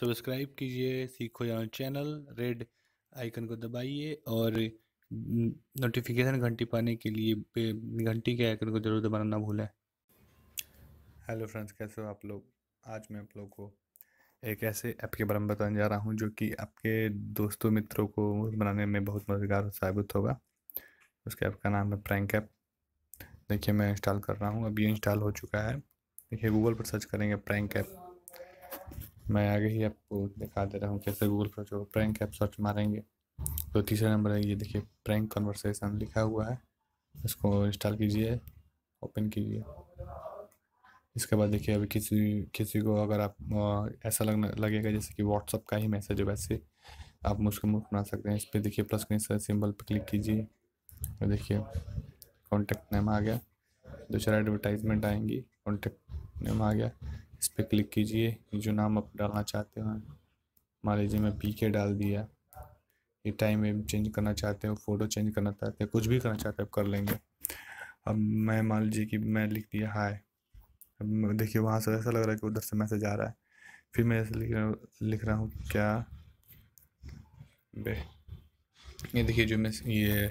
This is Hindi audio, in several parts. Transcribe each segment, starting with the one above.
सब्सक्राइब कीजिए सीखो यहाँ चैनल रेड आइकन को दबाइए और नोटिफिकेशन घंटी पाने के लिए घंटी के आइकन को ज़रूर दबाना ना भूलें हेलो फ्रेंड्स कैसे हो आप लोग आज मैं आप लोग को एक ऐसे ऐप के बारे में बताने जा रहा हूँ जो कि आपके दोस्तों मित्रों को बनाने में बहुत मददगार साबित होगा उसके ऐप का नाम है प्रैंक ऐप देखिए मैं इंस्टॉल कर रहा हूँ अब ये इंस्टॉल हो चुका है देखिए गूगल पर सर्च करेंगे प्रैंक ऐप मैं आगे ही आपको दिखा दे रहा हूँ कैसे गूगल पर जो प्रैंक ऐप सर्च मारेंगे तो तीसरा नंबर है ये देखिए प्रैंक कन्वर्सेशन लिखा हुआ है इसको इंस्टॉल कीजिए ओपन कीजिए इसके बाद देखिए अभी किसी किसी को अगर आप ऐसा लगना लगेगा जैसे कि व्हाट्सअप का ही मैसेज है वैसे आप मुझको मुफ्त बना सकते हैं इस पर देखिए प्लस के सिंबल पर क्लिक कीजिए और देखिए कॉन्टेक्ट नेम आ गया दूसरा एडवर्टाइजमेंट आएंगी कॉन्टैक्ट नेम आ गया इस पर क्लिक कीजिए जो नाम आप डालना चाहते हो मान लीजिए मैं पी के डाल दिया ये टाइम चेंज करना चाहते हो फ़ोटो चेंज करना चाहते हो कुछ भी करना चाहते हो आप कर लेंगे अब मैं मान लीजिए कि मैं लिख दिया हाय अब देखिए वहाँ से ऐसा लग रहा है कि उधर से मैसेज आ रहा है फिर मैं ऐसे लिख लिख रहा हूँ क्या बे ये देखिए जो मैसेज ये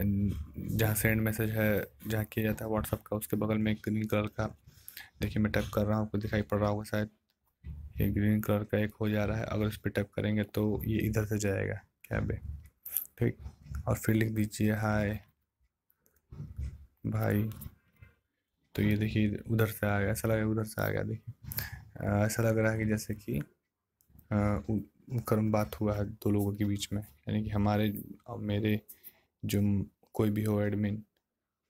जहाँ सेंड मैसेज है जहाँ किया जाता है व्हाट्सअप का उसके बगल में एक ग्रीन कलर का देखिए मैं टाइप कर रहा हूँ आपको दिखाई पड़ रहा होगा शायद ये ग्रीन कलर का एक हो जा रहा है अगर उस पर टाइप करेंगे तो ये इधर से जाएगा बे ठीक और फिर लिख दीजिए हाय भाई तो ये देखिए उधर से आ गया ऐसा लगा उधर से आ गया देखिए ऐसा लग रहा है कि जैसे कि कर्म बात हुआ है दो लोगों के बीच में यानी कि हमारे और मेरे जो कोई भी हो एडमिन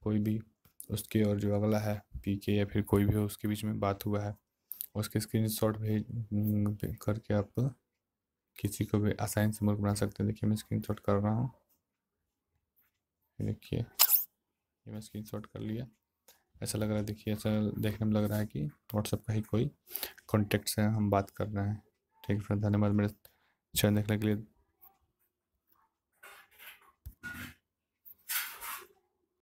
कोई भी उसके और जो अगला है पी के या फिर कोई भी हो उसके बीच में बात हुआ है उसके स्क्रीन शॉट भेज करके आप किसी को भी आसानी से मूर्ख बना सकते हैं देखिए मैं स्क्रीन शॉट कर रहा हूँ देखिए ये मैं स्क्रीन शॉट कर लिया ऐसा लग रहा है देखिए ऐसा देखने में लग रहा है कि व्हाट्सएप का ही कोई कॉन्टेक्ट से हम बात कर रहे हैं ठीक है धन्यवाद मेरे चैनल देखने के लिए